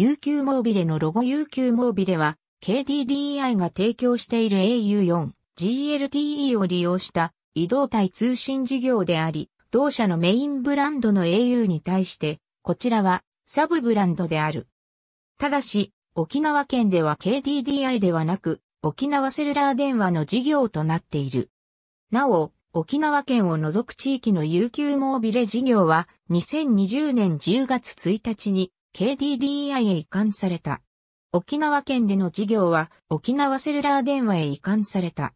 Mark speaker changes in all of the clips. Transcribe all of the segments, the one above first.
Speaker 1: UQ モービレのロゴ UQ モービレは KDDI が提供している au4、GLTE を利用した移動体通信事業であり、同社のメインブランドの au に対して、こちらはサブブランドである。ただし、沖縄県では KDDI ではなく、沖縄セルラー電話の事業となっている。なお、沖縄県を除く地域の UQ モービレ事業は2020年10月1日に KDDI へ移管された。沖縄県での事業は沖縄セルラー電話へ移管された。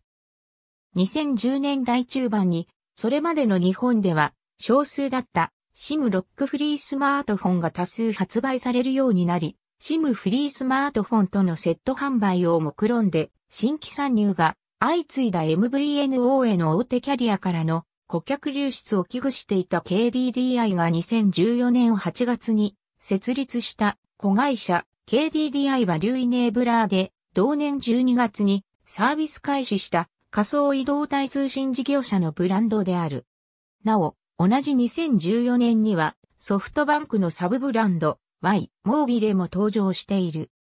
Speaker 1: 2010年代中盤に、それまでの日本では少数だった SIM ロックフリースマートフォンが多数発売されるようになり、SIM フリースマートフォンとのセット販売を目論んで、新規参入が相次いだ MVNO への大手キャリアからの顧客流出を危惧していた KDDI が2014年8月に設立した子会社 KDDI はーイネーブラーで同年12月にサービス開始した仮想移動体通信事業者のブランドである。なお、同じ2014年にはソフトバンクのサブブランド Y モービレも登場している。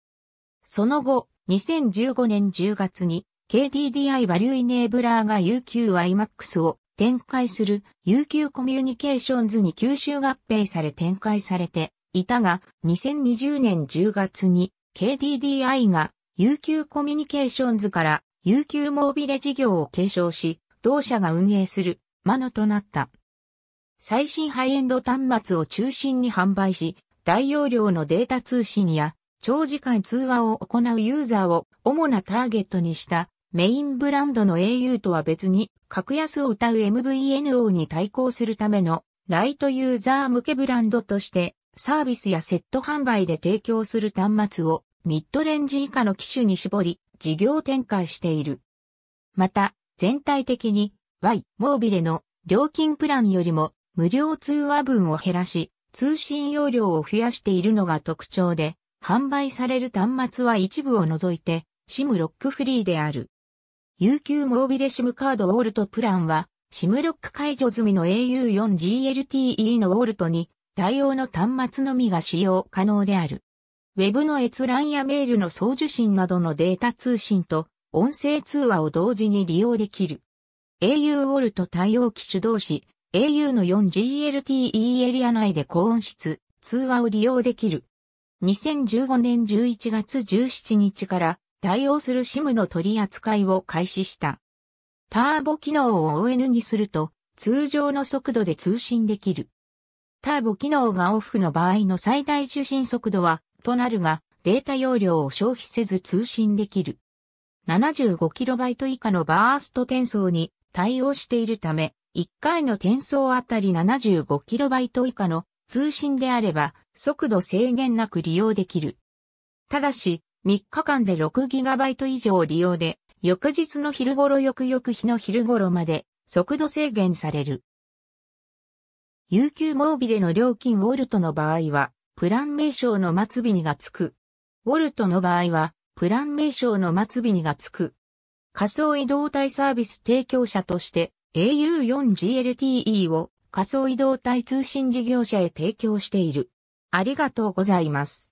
Speaker 1: その後、2015年10月に KDDI バリューイネーブラーが UQIMAX を展開する UQ コミュニケーションズに吸収合併され展開されていたが、2020年10月に KDDI が UQ コミュニケーションズから UQ モービレ事業を継承し、同社が運営するマノとなった。最新ハイエンド端末を中心に販売し、大容量のデータ通信や長時間通話を行うユーザーを主なターゲットにしたメインブランドの au とは別に格安を謳う MVNO に対抗するためのライトユーザー向けブランドとしてサービスやセット販売で提供する端末をミッドレンジ以下の機種に絞り、事業展開している。また、全体的に Y モービレの料金プランよりも無料通話分を減らし、通信容量を増やしているのが特徴で、販売される端末は一部を除いて、SIM ロックフリーである。UQ モービレ SIM カードウォルトプランは、SIM ロック解除済みの au4GLTE のウォルトに対応の端末のみが使用可能である。ウェブの閲覧やメールの送受信などのデータ通信と音声通話を同時に利用できる。au オルト対応機種同士 au の 4GLTE エリア内で高音質、通話を利用できる。2015年11月17日から対応する SIM の取り扱いを開始した。ターボ機能を ON にすると通常の速度で通信できる。ターボ機能がオフの場合の最大受信速度は、となるが、データ容量を消費せず通信できる。75KB 以下のバースト転送に対応しているため、1回の転送あたり 75KB 以下の通信であれば速度制限なく利用できる。ただし、3日間で 6GB 以上利用で、翌日の昼頃翌々日の昼頃まで速度制限される。UQ モービレの料金ウォルトの場合は、プラン名称の末尾にがつく。ウォルトの場合は、プラン名称の末尾にがつく。仮想移動体サービス提供者として au4GLTE を仮想移動体通信事業者へ提供している。ありがとうございます。